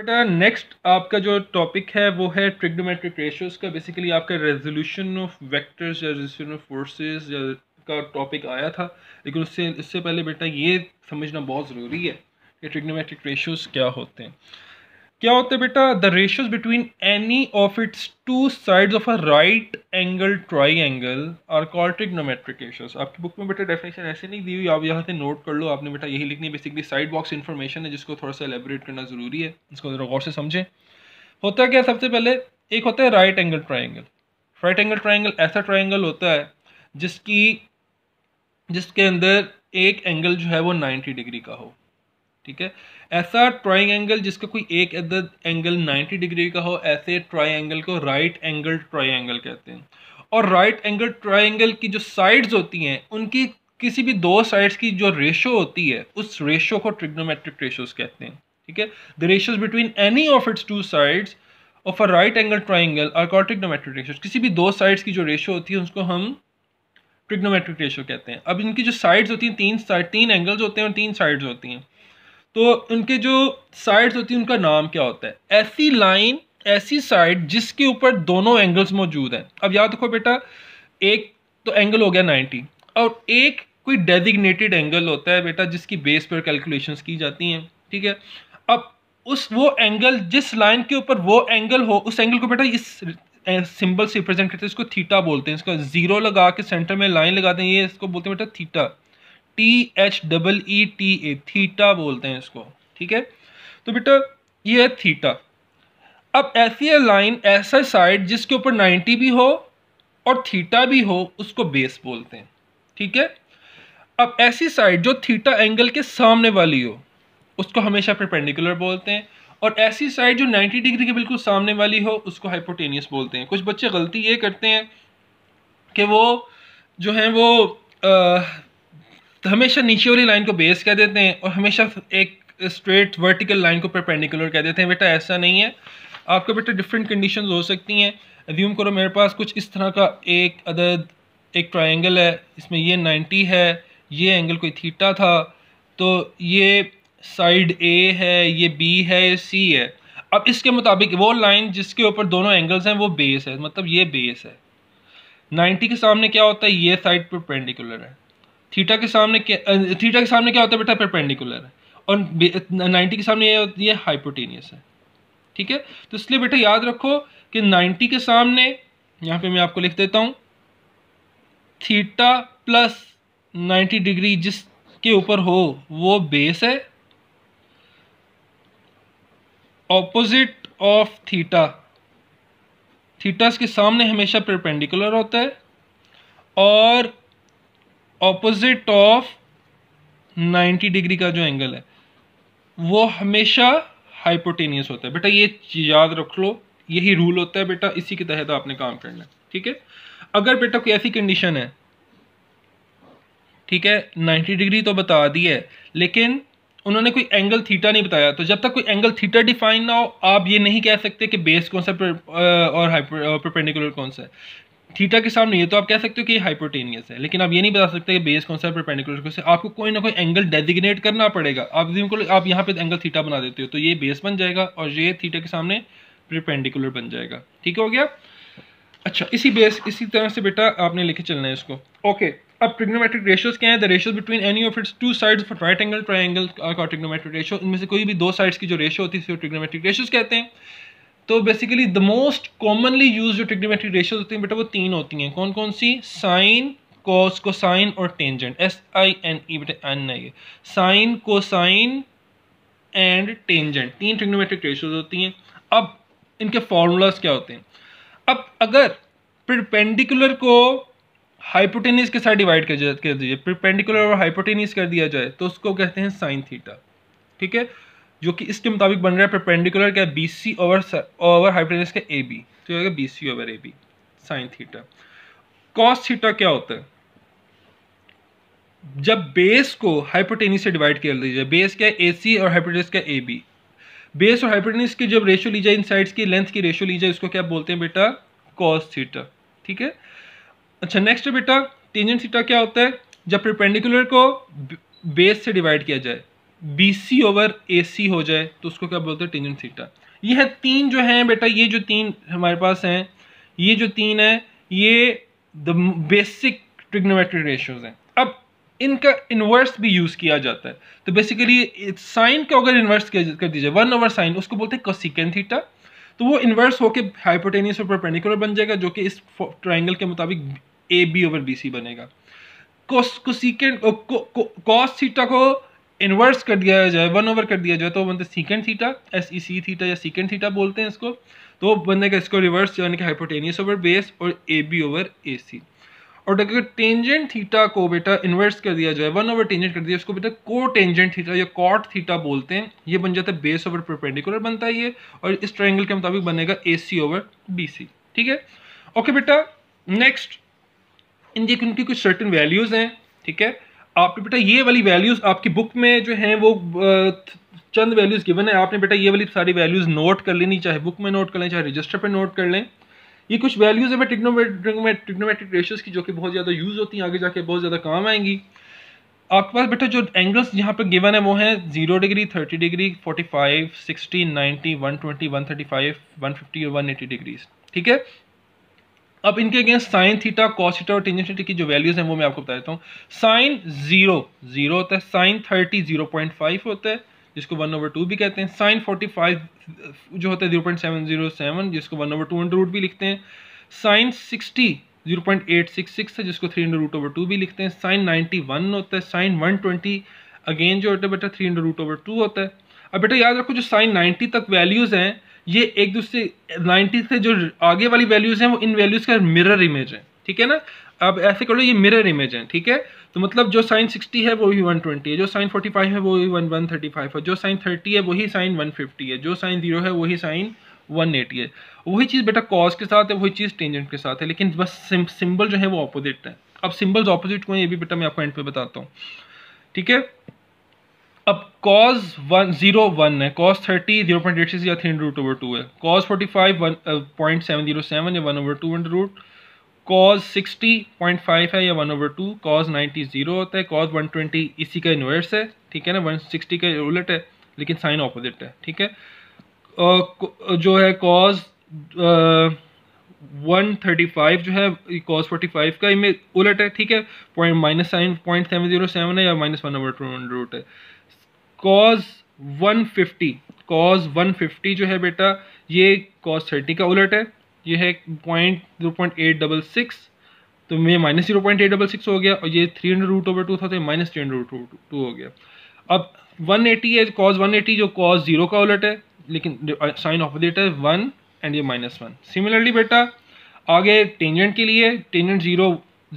बेटा next uh, आपका जो टॉपिक है वो है ट्रिग्नोमेट्रिक रेशियोज का बेसिकली आपका रेजोल्यूशन ऑफ वेक्टर्स या रेजोल्यूशन ऑफ फोर्सेस या का टॉपिक आया था लेकिन उससे इससे पहले बेटा ये समझना बहुत ज़रूरी है कि ट्रिग्नोमेट्रिक रेशियोज क्या होते हैं क्या होता है बेटा the ratios between any of its two sides of a right angle triangle are call trigonometric ratios आपकी बुक में बेटा डेफिनेशन ऐसे नहीं दी हुई आप यहाँ से नोट कर लो आपने बेटा यही लिखनी बेसिकली साइड बॉक्स इन्फॉर्मेशन है जिसको थोड़ा सा एलेबरेट करना ज़रूरी है इसको ज़रा गौर से समझें होता क्या सबसे पहले एक होता है right angle triangle right angle triangle ऐसा ट्राइंगल होता है जिसकी जिसके अंदर एक एंगल जो है वो नाइन्टी डिग्री का हो ठीक है ऐसा ट्राइंग एंगल जिसका कोई एक अदद एंगल 90 डिग्री का हो ऐसे ट्राई एंगल को राइट एंगल ट्राई एंगल कहते हैं और राइट एंगल ट्राई एंगल की जो साइड्स होती हैं उनकी किसी भी दो साइड्स की जो रेशो होती है उस रेशो को ट्रिग्नोमेट्रिक रेशोज कहते हैं ठीक है the ratios between any of its two sides of a right angle triangle और कॉल ट्रिग्नोमेट्रिक रेशो किसी भी दो साइड्स की जो रेशो होती है उसको हम ट्रिग्नोमेट्रिक रेशो कहते हैं अब इनकी जो साइड्स होती हैं तीन साइड तीन एंगल्स होते हैं और तीन साइड्स होती हैं तो उनके जो साइड्स होती हैं उनका नाम क्या होता है ऐसी लाइन ऐसी साइड जिसके ऊपर दोनों एंगल्स मौजूद हैं अब याद रखो बेटा एक तो एंगल हो गया 90 और एक कोई डेजिग्नेटेड एंगल होता है बेटा जिसकी बेस पर कैलकुलेशन की जाती हैं ठीक है अब उस वो एंगल जिस लाइन के ऊपर वो एंगल हो उस एंगल को बेटा इस सिंबल से रिप्रेजेंट करते हैं इसको थीटा बोलते हैं इसका जीरो लगा के सेंटर में लाइन लगा दें ये इसको बोलते हैं बेटा theta T H double E T A theta बोलते हैं इसको ठीक है तो बेटा ये है थीटा अब ऐसी है लाइन ऐसा साइड जिसके ऊपर 90 भी हो और थीटा भी हो उसको बेस बोलते हैं ठीक है अब ऐसी साइड जो थीटा एंगल के सामने वाली हो उसको हमेशा परपेंडिकुलर बोलते हैं और ऐसी साइड जो 90 डिग्री के बिल्कुल सामने वाली हो उसको हाइपोटेनियस बोलते हैं कुछ बच्चे गलती ये करते हैं कि वो जो हैं वो आ, तो हमेशा नीचे वाली लाइन को बेस कह देते हैं और हमेशा एक स्ट्रेट वर्टिकल लाइन को परपेंडिकुलर कह देते हैं बेटा ऐसा नहीं है आपके बेटा डिफरेंट कंडीशन हो सकती हैं रिज्यूम करो मेरे पास कुछ इस तरह का एक अदद एक ट्राइंगल है इसमें ये नाइन्टी है ये एंगल कोई थीटा था तो ये साइड ए है ये बी है ये सी है अब इसके मुताबिक वो लाइन जिसके ऊपर दोनों एंगल्स हैं वो बेस है मतलब ये बेस है 90 के सामने क्या होता है ये साइड पर पेंडिकुलर है थीटा के सामने थीटा के सामने क्या होता है बेटा परपेंडिकुलर है और नाइन्टी के सामने ये होती है हाइपोटीनियस है ठीक है तो इसलिए बेटा याद रखो कि नाइन्टी के सामने यहाँ पे मैं आपको लिख देता हूँ थीटा प्लस नाइन्टी डिग्री जिसके ऊपर हो वो बेस है ऑपोजिट ऑफ थीटा थीटास के सामने हमेशा परपेंडिकुलर होता है और ऑपोजिट ऑफ 90 डिग्री का जो एंगल है वो हमेशा हाइपोटेनियस होता है बेटा ये याद रख लो यही रूल होता है बेटा इसी के तहत आपने काम करना है ठीक है अगर बेटा कोई ऐसी कंडीशन है ठीक है 90 डिग्री तो बता दी है लेकिन उन्होंने कोई एंगल थीटा नहीं बताया तो जब तक कोई एंगल थीटा डिफाइन ना हो आप ये नहीं कह सकते कि बेस कौन सा और हाइपर प्रपेंडिकुलर कौन सा है थीटा के सामने ये तो आप कह सकते हो कि हाइपोटेनियस है लेकिन आप ये नहीं बता सकते कि बेस कौन सा परपेंडिकुलर से आपको कोई ना कोई एंगल डेजिग्नेट करना पड़ेगा आप को आप यहाँ पे एंगल थीटा बना देते हो तो ये बेस बन जाएगा और ये थीटा के सामने परपेंडिकुलर बन जाएगा ठीक हो गया अच्छा इसी बेस इसी तरह से बेटा आपने लेके चलना है इसको ओके अब ट्रिग्नोमेट्रिक रेशियोज क्या है the ratios between any of its two sides for right angle triangle का ट्रिग्नोमेट्रिक रेशियो इनमें से कोई भी दो साइड्स की जो रेशियो होती है उसे ट्रिग्नोमेट्रिक रेशियोज कहते हैं तो basically the most commonly use जो ट्रिग्नोमेट्रिक रेशियो होती हैं बेटा वो तीन होती हैं कौन कौन सी साइन कॉस साइन और tangent S I N E बेटा N I sine sine and tangent तीन ट्रिग्नोमेट्रिक रेशियोज होती हैं अब इनके फॉर्मूलाज क्या होते हैं अब अगर प्रिपेंडिकुलर को हाइपोटेनिस के साथ डिवाइड कर दीजिए प्रिपेंडिकुलर और हाइपोटेनिस कर दिया जाए तो उसको कहते हैं साइन थीटा ठीक है जो कि इसके मुताबिक बन रहा है परपेंडिकुलर क्या B C over over hypotenuse का ए बी तो ये B C over A B sine theta cos theta क्या होता है जब बेस को हाइपोटेनिस से डिवाइड कर लीजिए बेस क्या ए सी और हाइपोटेनिस का ए बी बेस और हाइपोटेनिस की जब रेशियो ली जाए इन साइड्स की लेंथ की रेशियो ली जाए उसको क्या बोलते हैं बेटा कॉस थीटा ठीक है अच्छा नेक्स्ट बेटा टेंजेंट थीटा क्या होता है जब परपेंडिकुलर को बेस से डिवाइड किया जाए बी सी ओवर ए सी हो जाए तो उसको क्या बोलते हैं टेंजेंट थीटा ये है तीन जो हैं बेटा ये जो तीन हमारे पास हैं ये जो तीन है ये द बेसिक ट्रिग्नोमेट्रिक रेशियोज हैं अब इनका इन्वर्स भी यूज़ किया जाता है तो बेसिकली साइन का अगर इन्वर्स कर दीजिए वन ओवर साइन उसको बोलते हैं कसिकन थीटा तो वो इन्वर्स होकर हाइपोटेनियस और परपेंडिकुलर बन जाएगा जो कि इस ट्राइंगल के मुताबिक A B over B C बनेगा कोस कोसिकन कॉस थीटा को इन्वर्स कर दिया जाए वन ओवर कर दिया जाए तो बनते secant theta S E C theta या सीकेंड थीटा बोलते हैं इसको तो बनेगा इसको रिवर्स यानी कि हाइपोटेनियस ओवर बेस और ए बी ओवर ए सी और अगर टेंजेंट थीटा को बेटा इन्वर्स कर दिया जाए वन ओवर टेंजेंट कर दिया उसको बेटा को टेंजेंट थीटा या कॉट थीटा बोलते हैं ये बन जाता है बेस ओवर परपेंडिकुलर बनता है ये और इस ट्राइंगल के मुताबिक बनेगा ए सी ओवर बी सी ठीक है ओके बेटा नेक्स्ट इनकी उनकी कुछ सर्टन वैल्यूज़ हैं ठीक है आपने बेटा ये वाली वैल्यूज़ आपकी बुक में जो हैं वो चंद वैल्यूज़ गिवन है आपने बेटा ये वाली सारी वैल्यूज़ नोट कर लेनी चाहे बुक में नोट कर लें चाहे रजिस्टर पर नोट कर लें ये कुछ वैल्यूज़ है टिग्नोमेट्रिक रेशियोज़ की जो कि बहुत ज़्यादा यूज़ होती हैं आगे जाके बहुत ज़्यादा काम आएंगी आपके पास बेटा जो एंगल्स यहाँ पर गिवन है वो है zero degree thirty degree forty five sixty ninety one twenty one thirty five one fifty और वन एटी डिग्रीज ठीक है अब इनके अगेंस्ट साइन थीटा कॉस और टेंजेंट थीटा की जो वैल्यूज हैं वो मैं आपको बता देता हूँ साइन जीरो जीरो होता है sine thirty zero point five होता है जिसको वन ओवर टू भी कहते हैं साइन फोर्टी फाइव जो होता है zero point seven zero seven जिसको one over two under root भी लिखते हैं sine sixty zero point eight six six है जिसको three under root over two भी लिखते हैं साइन नाइन्टी वन होता है साइन वन ट्वेंटी अगेन जो होता है बेटा three under root over two होता है अब बेटा याद रखो जो साइन नाइन्टी तक वैल्यूज़ हैं ये एक दूसरे नाइन्टीज से जो आगे वाली वैल्यूज़ हैं वो इन वैल्यूज़ का मिरर इमेज है ठीक है ना अब ऐसे कर लो ये मिरर इमेज है ठीक है तो मतलब जो साइन 60 है वो ही 120 है जो साइन 45 है वो ही 1135 है जो साइन 30 है वही साइन 150 है जो साइन जीरो है वही साइन 180 है वही चीज़ बेटा कॉज के साथ है वही चीज़ टेंजेंट के साथ है लेकिन बस सिंबल जो है वो अपोजिट है अब सिंबल्स ऑपोजिट को ये भी बेटा मैं आपको एंड पे बताता हूँ ठीक है अब कॉज वन जीरो वन है cos thirty zero point eight six या थ्री रूट ओवर टू है cos forty five one point seven zero seven या one over two under root cos sixty point five है या one over two cos ninety zero होता है cause one twenty इसी का inverse है ठीक है ना वन सिक्सटी का उलट है लेकिन साइन ऑपोजिट है ठीक है जो है कॉज वन थर्टी फाइव जो है कॉस फोर्टी फाइव का इमेज उलट है ठीक है point minus sine point seven zero seven है या minus one over two root है कॉज 150 कॉज वन जो है बेटा ये कॉज 30 का उलट है ये है point zero point eight double six तो ये minus zero point eight double six हो गया और ये three hundred root over two था तो minus three hundred root two हो गया अब 180 है कॉज एटी जो कॉज जीरो का उलट है लेकिन साइन ऑपोजिट है वन एंड ये माइनस वन सिमिलरली बेटा आगे टेंजेंट के लिए टेंजेंट जीरो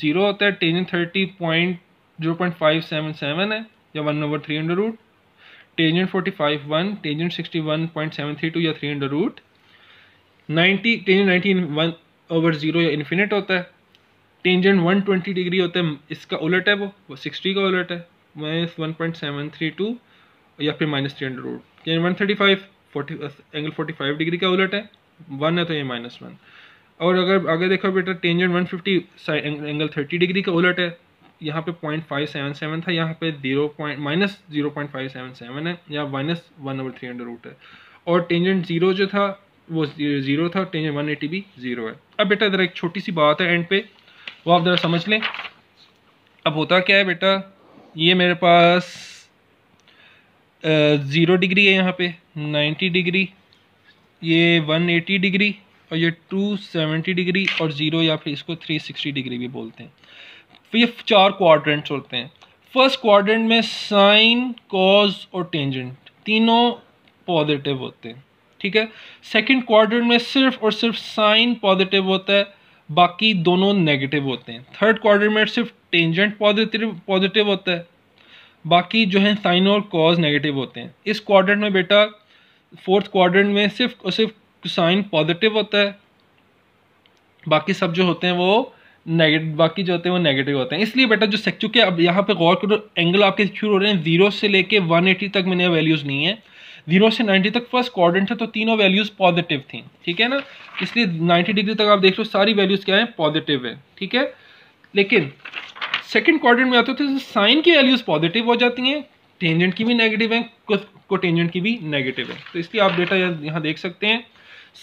जीरो होता है tangent thirty point zero point five seven seven है या one over three hundred root tangent one tangent 61.732 या three under root ninety tangent 19 one over zero या इन्फिनिट होता है टेंजेंट 120 डिग्री होता है इसका उलट है वो वो 60 का उलट है माइनस वन या फिर minus three under root tangent one thirty five forty angle forty five degree का उलट है वन है तो ये माइनस वन और अगर आगे देखो बेटा टेंजेंट 150 एंगल 30 डिग्री का उलट है यहाँ पे पॉइंट फाइव सेवन सेवन था यहाँ पे zero point minus zero point five seven seven है या minus one over three hundred root है और टेंजेंट जीरो जो था वो जीरो था टेंजेंट वन एटी भी जीरो है अब बेटा ज़रा एक छोटी सी बात है एंड पे वो आप ज़रा समझ लें अब होता क्या है बेटा ये मेरे पास ज़ीरो डिग्री है यहाँ पे नाइन्टी डिग्री ये वन एटी डिग्री और ये 270 डिग्री और ज़ीरो या फिर इसको 360 डिग्री भी बोलते हैं फिर तो ये चार क्वाड्रेंट्स होते हैं फर्स्ट क्वाड्रेंट में साइन कॉज और टेंजेंट तीनों पॉजिटिव होते हैं ठीक है सेकंड क्वाड्रेंट में सिर्फ और सिर्फ साइन पॉजिटिव होता है बाकी दोनों नेगेटिव होते हैं थर्ड क्वार्टर में सिर्फ टेंजेंट पॉजिटिव पॉजिटिव होता है बाकी जो है साइन और कॉज नेगेटिव होते हैं इस क्वार्टर में बेटा फोर्थ क्वार्टर में सिर्फ और सिर्फ तो साइन पॉजिटिव होता है बाकी सब जो होते हैं वो नेगेटिव बाकी जो होते हैं वो नेगेटिव होते हैं इसलिए बेटा जो सेक्चू चुके अब यहाँ पे गौर करो एंगल आपके शुरू हो रहे हैं जीरो से लेके वन एटी तक मैंने वैल्यूज़ नहीं है जीरो से नाइन्टी तक फर्स्ट क्वाड्रेंट है तो तीनों वैल्यूज़ पॉजिटिव थी ठीक है ना इसलिए नाइन्टी डिग्री तक आप देख लो सारी वैल्यूज़ क्या है पॉजिटिव है ठीक है लेकिन सेकेंड क्वाड्रेंट में आते थे तो साइन की वैल्यूज़ पॉजिटिव हो जाती हैं टेंजेंट की भी नेगेटिव है कोटेंजेंट की भी नेगेटिव है तो इसलिए आप डेटा यहाँ देख सकते हैं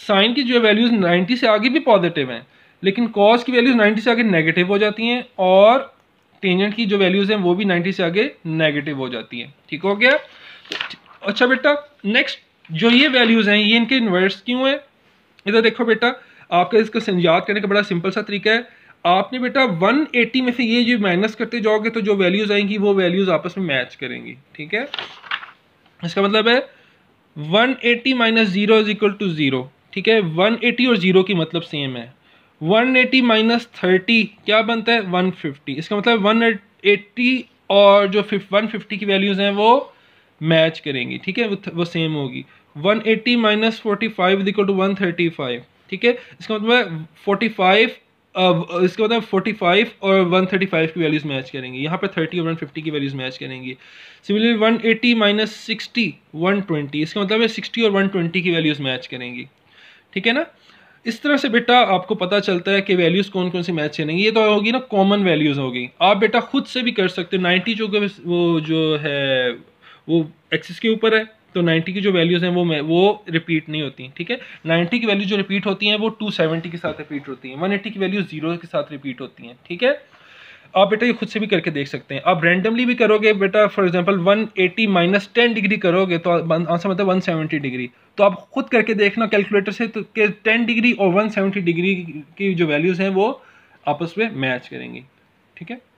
साइन की जो वैल्यूज़ 90 से आगे भी पॉजिटिव हैं लेकिन कॉज की वैल्यूज़ 90 से आगे नेगेटिव हो जाती हैं और टेंजेंट की जो वैल्यूज़ हैं वो भी 90 से आगे नेगेटिव हो जाती हैं ठीक हो गया अच्छा बेटा नेक्स्ट जो ये वैल्यूज़ हैं ये इनके इन्वर्स क्यों हैं इधर देखो बेटा आपका इसको याद करने का बड़ा सिंपल सा तरीका है आपने बेटा 180 में से ये जो माइनस करते जाओगे तो जो वैल्यूज़ आएंगी वो वैल्यूज़ आपस में मैच करेंगी ठीक है इसका मतलब है 180 eighty minus zero is equal to zero ठीक है एटी और ज़ीरो की मतलब सेम है वन एटी माइनस थर्टी क्या बनता है वन फिफ्टी इसका मतलब 180 और जो वन फिफ्टी की वैल्यूज़ हैं वो मैच करेंगी ठीक है वो सेम होगी one eighty minus forty five equal to one thirty five ठीक है इसका मतलब फोर्टी फाइव Uh, इसके मतलब 45 और 135 की वैल्यूज़ मैच करेंगी यहाँ पर 30 और 150 की वैल्यूज़ मैच करेंगी similarly 180 eighty minus sixty one इसका मतलब है 60 और 120 की वैल्यूज़ मैच करेंगी ठीक है ना इस तरह से बेटा आपको पता चलता है कि वैल्यूज़ कौन कौन सी मैच चलेंगी ये तो होगी ना कॉमन वैल्यूज़ होगी आप बेटा खुद से भी कर सकते हो नाइन्टी जो वो जो है वो एक्सिस के ऊपर है तो 90 की जो वैल्यूज़ हैं वो वो रिपीट नहीं होती ठीक है 90 की वैल्यू जो रिपीट होती हैं वो 270 के साथ रिपीट होती हैं 180 की वैल्यू जीरो के साथ रिपीट होती हैं ठीक है आप बेटा ये खुद से भी करके देख सकते हैं आप रैंडमली भी करोगे बेटा for example 180 eighty minus ten degree करोगे तो आंसर मतलब 170 डिग्री तो आप खुद करके देखना कैलकुलेटर से तो के 10 डिग्री और 170 डिग्री की जो वैल्यूज़ हैं वो आपस में मैच करेंगी ठीक है